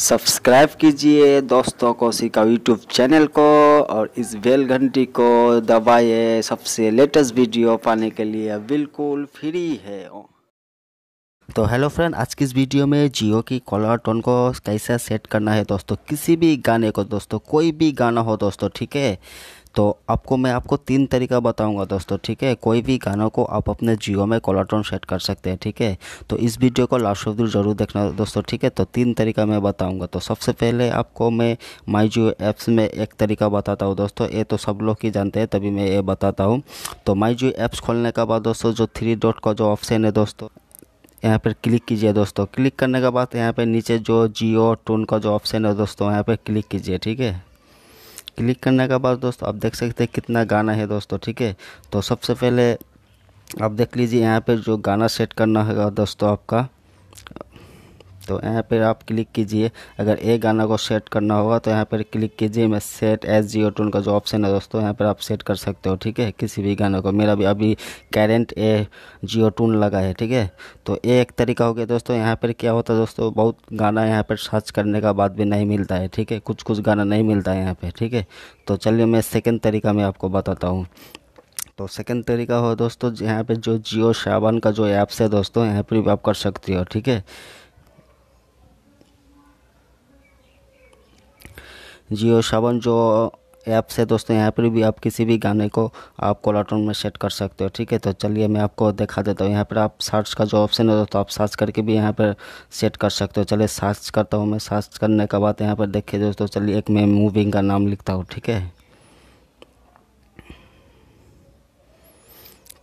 subscribe कीजिए दोस्तों को सीखा यूट्यूब चैनल को और इस बेल घंटी को दबाइए सबसे लेटेस्ट वीडियो पाने के लिए बिल्कुल फ्री है तो हेलो फ्रेंड आज की इस वीडियो में जियो की कॉलर टोन को कैसे सेट करना है दोस्तों किसी भी गाने को दोस्तों कोई भी गाना हो दोस्तों ठीक है तो आपको मैं आपको तीन तरीका बताऊंगा दोस्तों ठीक है कोई भी गानों को आप अपने जियो में कॉलाटोन सेट कर सकते हैं ठीक है तो इस वीडियो को लास्ट ऑफ जरूर देखना दोस्तों ठीक है तो तीन तरीका मैं बताऊंगा तो सबसे पहले आपको मैं माई जियो ऐप्स में एक तरीका बताता हूँ दोस्तों ये तो सब लोग ही जानते हैं तभी मैं ये बताता हूँ तो माई जियो ऐप्स खोलने के बाद दोस्तों जो थ्री डॉट का जो ऑप्शन है दोस्तों यहाँ पर क्लिक कीजिए दोस्तों क्लिक करने के बाद यहाँ पर नीचे जो जियो टोन का जो ऑप्शन है दोस्तों यहाँ पर क्लिक कीजिए ठीक है क्लिक करने के बाद दोस्तों आप देख सकते हैं कितना गाना है दोस्तों ठीक है तो सबसे पहले आप देख लीजिए यहाँ पे जो गाना सेट करना होगा दोस्तों आपका तो यहाँ पर आप क्लिक कीजिए अगर एक गाना को सेट करना होगा तो यहाँ पर क्लिक कीजिए मैं सेट एस जियो टून का जो ऑप्शन है दोस्तों यहाँ पर आप सेट कर सकते हो ठीक है किसी भी गाने को मेरा भी अभी कैरेंट ए जियो टून लगा है ठीक है तो एक तरीका हो गया दोस्तों यहाँ पर क्या होता है दोस्तों बहुत गाना यहाँ पर सर्च करने का बाद भी नहीं मिलता है ठीक है कुछ कुछ गाना नहीं मिलता है यहाँ पर ठीक है तो चलिए मैं सेकेंड तरीका मैं आपको बताता हूँ तो सेकंड तरीका हो दोस्तों यहाँ पे जो जियो सावन का जो ऐप्स है दोस्तों यहाँ पर भी आप कर सकते हो ठीक है जियो सावन जो ऐप से दोस्तों यहाँ पर भी आप किसी भी गाने को आप कॉलर टोन में सेट कर सकते हो ठीक है तो चलिए मैं आपको दिखा देता हूँ यहाँ पर आप सर्च का जो ऑप्शन है दोस्तों आप सर्च करके भी यहाँ पर सेट कर सकते हो चलिए सर्च करता हूँ मैं सर्च करने के बाद यहाँ पर देखिए दोस्तों चलिए एक मैं मूविंग का नाम लिखता हूँ ठीक है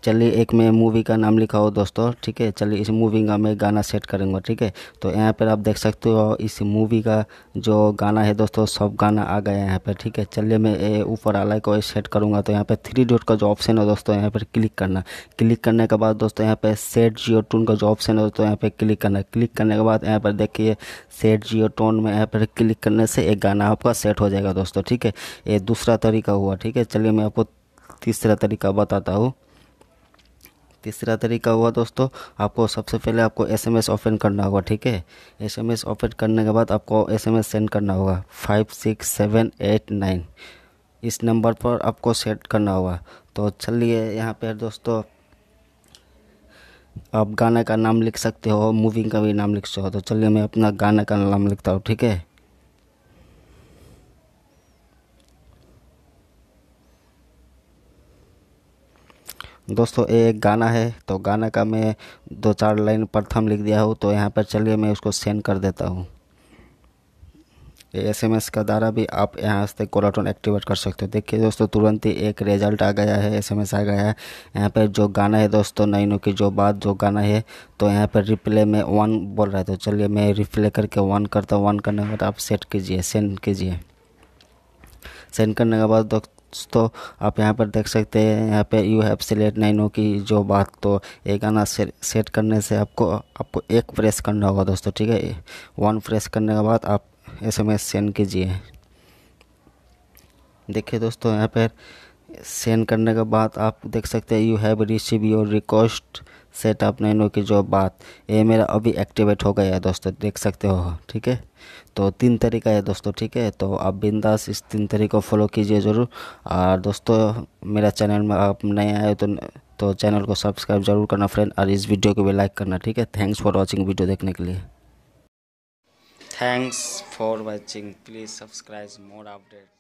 चलिए एक में मूवी का नाम लिखा हो दोस्तों ठीक है चलिए इस मूवी का मैं गाना सेट करूँगा ठीक है तो यहाँ पर आप देख सकते हो इस मूवी का जो गाना है दोस्तों सब गाना आ गया है यहाँ पर ठीक है चलिए मैं ऊपर आला को सेट करूँगा तो यहाँ पर थ्री डॉट का जो ऑप्शन है दोस्तों यहाँ पर क्लिक करना क्लिक करने के बाद दोस्तों यहाँ पर सेट जियो टोन का जो ऑप्शन है दोस्तों यहाँ पर क्लिक करना क्लिक करने के बाद यहाँ पर देखिए सेट जियो टोन में यहाँ पर क्लिक करने से एक गाना आपका सेट हो जाएगा दोस्तों ठीक है ये दूसरा तरीका हुआ ठीक है चलिए मैं आपको तीसरा तरीका बताता हूँ तीसरा तरीका हुआ दोस्तों आपको सबसे पहले आपको एस एम एस ओपन करना होगा ठीक है एस एम एस ओपन करने के बाद आपको एस एम एस सेंड करना होगा five six seven eight nine इस नंबर पर आपको सेट करना होगा तो चलिए यहाँ पर दोस्तों आप गाने का नाम लिख सकते हो मूवी का भी नाम लिख सकते हो तो चलिए मैं अपना गाना का नाम लिखता हूँ ठीक है दोस्तों ये एक गाना है तो गाना का मैं दो चार लाइन प्रथम लिख दिया हूँ तो यहाँ पर चलिए मैं उसको सेंड कर देता हूँ एस एम एस का द्वारा भी आप यहाँ से कोलाटोन एक्टिवेट कर सकते हो देखिए दोस्तों तुरंत ही एक रिजल्ट आ गया है एस एम एस आ गया है यहाँ पर जो गाना है दोस्तों नैनो की जो बात जो गाना है तो यहाँ पर रिप्ले में वन बोल रहा है तो चलिए मैं रिप्ले करके वन करता हूँ वन करने के बाद आप सेट कीजिए सेंड कीजिए सेंड करने के बाद दोस्तों आप यहाँ पर देख सकते हैं यहाँ पे यू हैव सिलेक्ट नाइनो की जो बात तो ये गाना सेट करने से आपको आपको एक प्रेस करना होगा दोस्तों ठीक है वन प्रेस करने के बाद आप एस एम एस सेंड कीजिए देखिए दोस्तों यहाँ पर सेंड करने के बाद आप देख सकते हैं you have receive your request set आप नैनो की जो बात ये मेरा अभी एक्टिवेट हो गया है दोस्तों देख सकते हो ठीक है तो तीन तरीका है दोस्तों ठीक है तो आप बिंदास इस तीन तरीक़ों को फॉलो कीजिए ज़रूर और दोस्तों मेरा चैनल में आप नए आए तो तो चैनल को सब्सक्राइब जरूर करना फ्रेंड और इस वीडियो को भी लाइक करना ठीक है थैंक्स फॉर वॉचिंग वीडियो देखने के लिए thanks for watching please subscribe more update